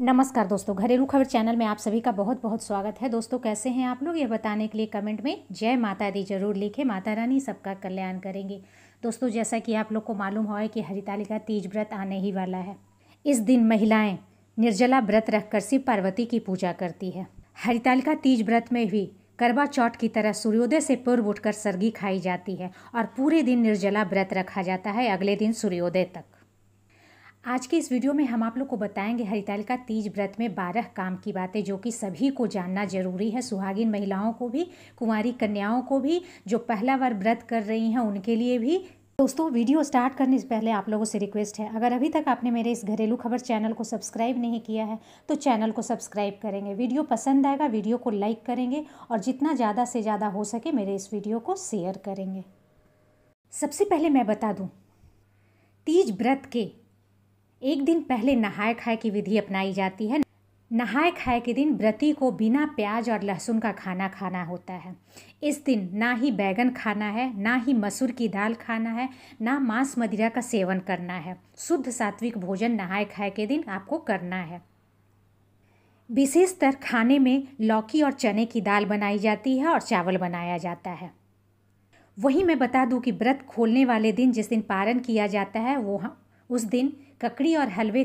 नमस्कार दोस्तों घरेलू खबर चैनल में आप सभी का बहुत बहुत स्वागत है दोस्तों कैसे हैं आप लोग ये बताने के लिए कमेंट में जय माता दी जरूर लिखे माता रानी सबका कल्याण करेंगे दोस्तों जैसा कि आप लोग को मालूम हो कि हरितालिका तीज व्रत आने ही वाला है इस दिन महिलाएं निर्जला व्रत रखकर शिव पार्वती की पूजा करती है हरितालिका तीज व्रत में भी करवा चौट की तरह सूर्योदय से पूर्व उठकर सर्गी खाई जाती है और पूरे दिन निर्जला व्रत रखा जाता है अगले दिन सूर्योदय तक आज के इस वीडियो में हम आप लोग को बताएंगे हरितालिका तीज व्रत में बारह काम की बातें जो कि सभी को जानना जरूरी है सुहागिन महिलाओं को भी कुंवारी कन्याओं को भी जो पहला बार व्रत कर रही हैं उनके लिए भी दोस्तों वीडियो स्टार्ट करने से पहले आप लोगों से रिक्वेस्ट है अगर अभी तक आपने मेरे इस घरेलू खबर चैनल को सब्सक्राइब नहीं किया है तो चैनल को सब्सक्राइब करेंगे वीडियो पसंद आएगा वीडियो को लाइक करेंगे और जितना ज़्यादा से ज़्यादा हो सके मेरे इस वीडियो को शेयर करेंगे सबसे पहले मैं बता दूँ तीज व्रत के एक दिन पहले नहाए खाए की विधि अपनाई जाती है नहाए खाए के दिन व्रती को बिना प्याज और लहसुन का खाना खाना होता है इस दिन ना ही बैगन खाना है ना ही मसूर की दाल खाना है ना मांस मदिरा का सेवन करना है शुद्ध सात्विक भोजन नहाए खाए के दिन आपको करना है विशेषतर खाने में लौकी और चने की दाल बनाई जाती है और चावल बनाया जाता है वहीं मैं बता दूं कि व्रत खोलने वाले दिन जिस दिन पारण किया जाता है वो उस दिन ककड़ी और हलवे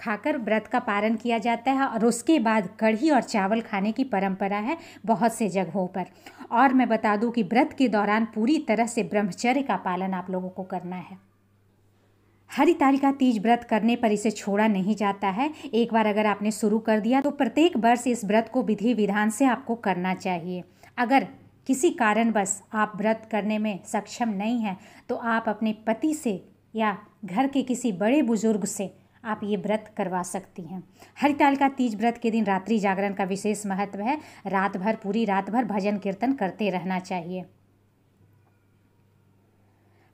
खाकर व्रत का पारण किया जाता है और उसके बाद कढ़ी और चावल खाने की परंपरा है बहुत से जगहों पर और मैं बता दूं कि व्रत के दौरान पूरी तरह से ब्रह्मचर्य का पालन आप लोगों को करना है हरी का तीज व्रत करने पर इसे छोड़ा नहीं जाता है एक बार अगर आपने शुरू कर दिया तो प्रत्येक वर्ष इस व्रत को विधि विधान से आपको करना चाहिए अगर किसी कारणवश आप व्रत करने में सक्षम नहीं हैं तो आप अपने पति से या घर के किसी बड़े बुजुर्ग से आप ये व्रत करवा सकती हैं हरिताल का तीज व्रत के दिन रात्रि जागरण का विशेष महत्व है रात भर पूरी रात भर भजन कीर्तन करते रहना चाहिए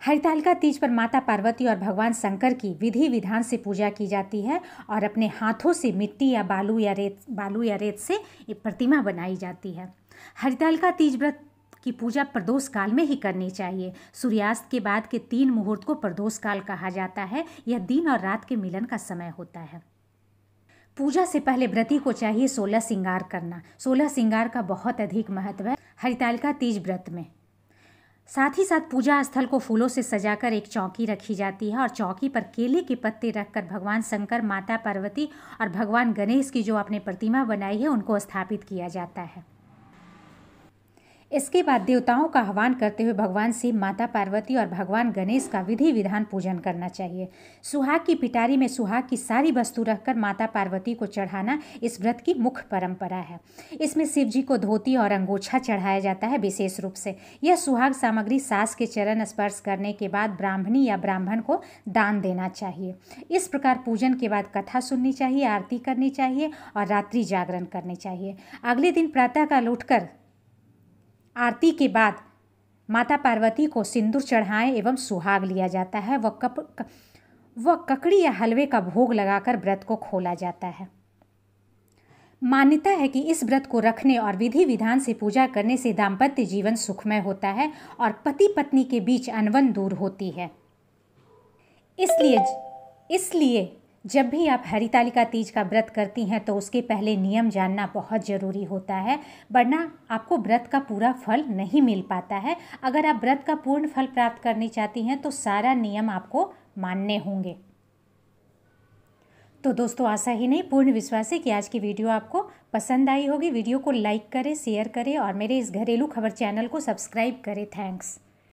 हरिताल का तीज पर माता पार्वती और भगवान शंकर की विधि विधान से पूजा की जाती है और अपने हाथों से मिट्टी या बालू या रेत बालू या रेत से ये प्रतिमा बनाई जाती है हरिताल का तीज व्रत की पूजा प्रदोष काल में ही करनी चाहिए सूर्यास्त के बाद के तीन मुहूर्त को प्रदोष काल कहा जाता है यह दिन और रात के मिलन का समय होता है पूजा से पहले व्रती को चाहिए सोलह श्रृंगार करना सोलह श्रृंगार का बहुत अधिक महत्व है हरितालिका तीज व्रत में साथ ही साथ पूजा स्थल को फूलों से सजाकर एक चौकी रखी जाती है और चौकी पर केले के पत्ते रखकर भगवान शंकर माता पार्वती और भगवान गणेश की जो आपने प्रतिमा बनाई है उनको स्थापित किया जाता है इसके बाद देवताओं का आह्वान करते हुए भगवान शिव माता पार्वती और भगवान गणेश का विधि विधान पूजन करना चाहिए सुहाग की पिटारी में सुहाग की सारी वस्तु रखकर माता पार्वती को चढ़ाना इस व्रत की मुख्य परंपरा है इसमें शिव जी को धोती और अंगोछा चढ़ाया जाता है विशेष रूप से यह सुहाग सामग्री सास के चरण स्पर्श करने के बाद ब्राह्मणी या ब्राह्मण को दान देना चाहिए इस प्रकार पूजन के बाद कथा सुननी चाहिए आरती करनी चाहिए और रात्रि जागरण करनी चाहिए अगले दिन प्रातः काल उठकर आरती के बाद माता पार्वती को सिंदूर चढ़ाएं एवं सुहाग लिया जाता है वह कप वह ककड़ी या हलवे का भोग लगाकर व्रत को खोला जाता है मान्यता है कि इस व्रत को रखने और विधि विधान से पूजा करने से दाम्पत्य जीवन सुखमय होता है और पति पत्नी के बीच अनवन दूर होती है इसलिए इसलिए जब भी आप हरितालिका तीज का व्रत करती हैं तो उसके पहले नियम जानना बहुत ज़रूरी होता है वरना आपको व्रत का पूरा फल नहीं मिल पाता है अगर आप व्रत का पूर्ण फल प्राप्त करने चाहती हैं तो सारा नियम आपको मानने होंगे तो दोस्तों आशा ही नहीं पूर्ण विश्वास है कि आज की वीडियो आपको पसंद आई होगी वीडियो को लाइक करें शेयर करें और मेरे इस घरेलू खबर चैनल को सब्सक्राइब करें थैंक्स